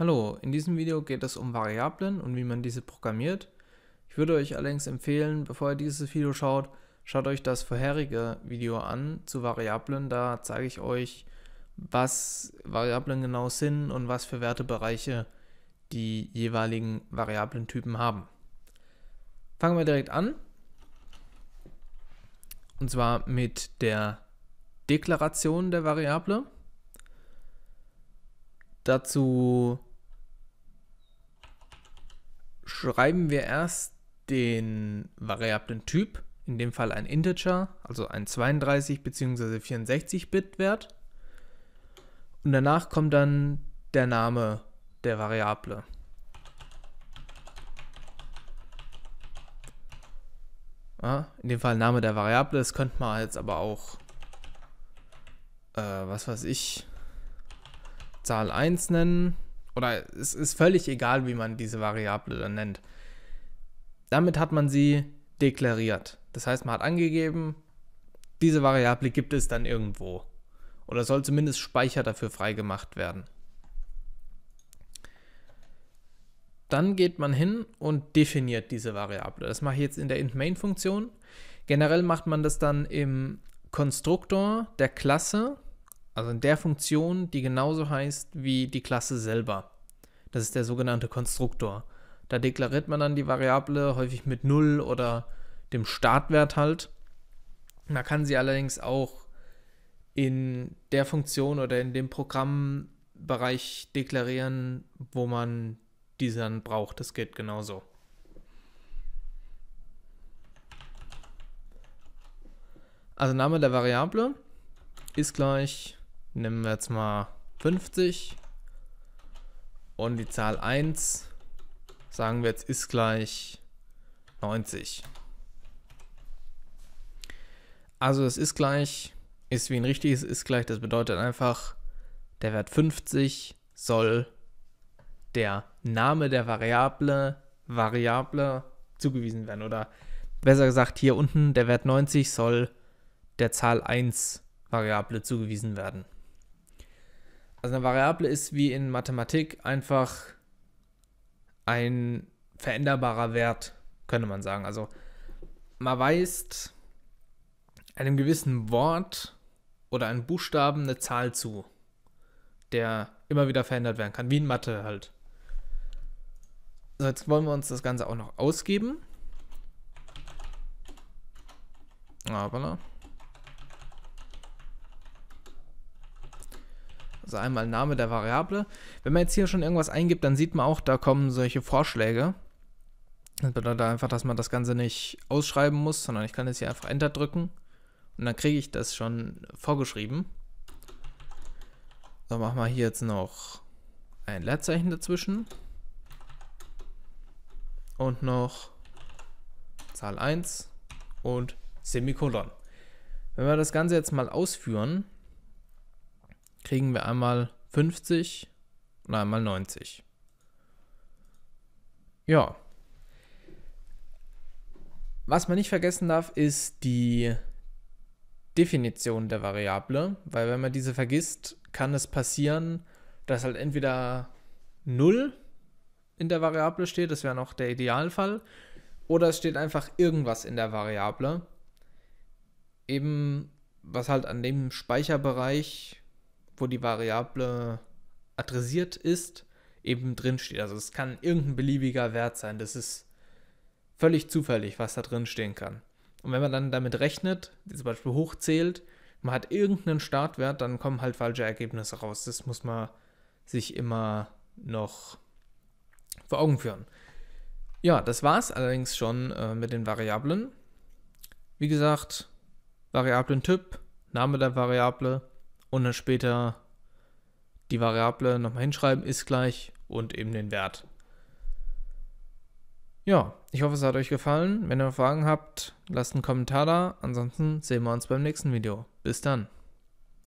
Hallo, in diesem Video geht es um Variablen und wie man diese programmiert. Ich würde euch allerdings empfehlen, bevor ihr dieses Video schaut, schaut euch das vorherige Video an zu Variablen. Da zeige ich euch, was Variablen genau sind und was für Wertebereiche die jeweiligen Variablentypen haben. Fangen wir direkt an. Und zwar mit der Deklaration der Variable. Dazu schreiben wir erst den variablen Typ, in dem Fall ein Integer, also ein 32 bzw. 64-Bit-Wert. Und danach kommt dann der Name der Variable. Ja, in dem Fall Name der Variable, das könnte man jetzt aber auch, äh, was weiß ich, Zahl 1 nennen oder es ist völlig egal, wie man diese Variable dann nennt. Damit hat man sie deklariert. Das heißt, man hat angegeben, diese Variable gibt es dann irgendwo. Oder soll zumindest Speicher dafür freigemacht werden. Dann geht man hin und definiert diese Variable. Das mache ich jetzt in der int-main-Funktion. Generell macht man das dann im Konstruktor der Klasse also in der Funktion, die genauso heißt wie die Klasse selber. Das ist der sogenannte Konstruktor. Da deklariert man dann die Variable häufig mit 0 oder dem Startwert halt. Man kann sie allerdings auch in der Funktion oder in dem Programmbereich deklarieren, wo man diese dann braucht. Das geht genauso. Also Name der Variable ist gleich nehmen wir jetzt mal 50 und die Zahl 1 sagen wir jetzt ist gleich 90. Also das ist gleich ist wie ein richtiges ist gleich, das bedeutet einfach der Wert 50 soll der Name der Variable Variable zugewiesen werden oder besser gesagt hier unten der Wert 90 soll der Zahl 1 Variable zugewiesen werden. Also eine Variable ist wie in Mathematik einfach ein veränderbarer Wert, könnte man sagen. Also man weist einem gewissen Wort oder einem Buchstaben eine Zahl zu, der immer wieder verändert werden kann, wie in Mathe halt. So, jetzt wollen wir uns das Ganze auch noch ausgeben. Aber ah, Also einmal Name der Variable. Wenn man jetzt hier schon irgendwas eingibt, dann sieht man auch, da kommen solche Vorschläge. Das bedeutet einfach, dass man das Ganze nicht ausschreiben muss, sondern ich kann jetzt hier einfach Enter drücken und dann kriege ich das schon vorgeschrieben. So, machen wir hier jetzt noch ein Leerzeichen dazwischen und noch Zahl 1 und Semikolon. Wenn wir das Ganze jetzt mal ausführen, kriegen wir einmal 50 und einmal 90. Ja. Was man nicht vergessen darf, ist die Definition der Variable, weil wenn man diese vergisst, kann es passieren, dass halt entweder 0 in der Variable steht, das wäre noch der Idealfall, oder es steht einfach irgendwas in der Variable, eben was halt an dem Speicherbereich wo die Variable adressiert ist, eben drin steht. Also es kann irgendein beliebiger Wert sein. Das ist völlig zufällig, was da drin stehen kann. Und wenn man dann damit rechnet, zum Beispiel hochzählt, man hat irgendeinen Startwert, dann kommen halt falsche Ergebnisse raus. Das muss man sich immer noch vor Augen führen. Ja, das war es allerdings schon äh, mit den Variablen. Wie gesagt, Variablen-Typ, Name der Variable, und dann später die Variable nochmal hinschreiben, ist gleich und eben den Wert. Ja, ich hoffe, es hat euch gefallen. Wenn ihr Fragen habt, lasst einen Kommentar da. Ansonsten sehen wir uns beim nächsten Video. Bis dann.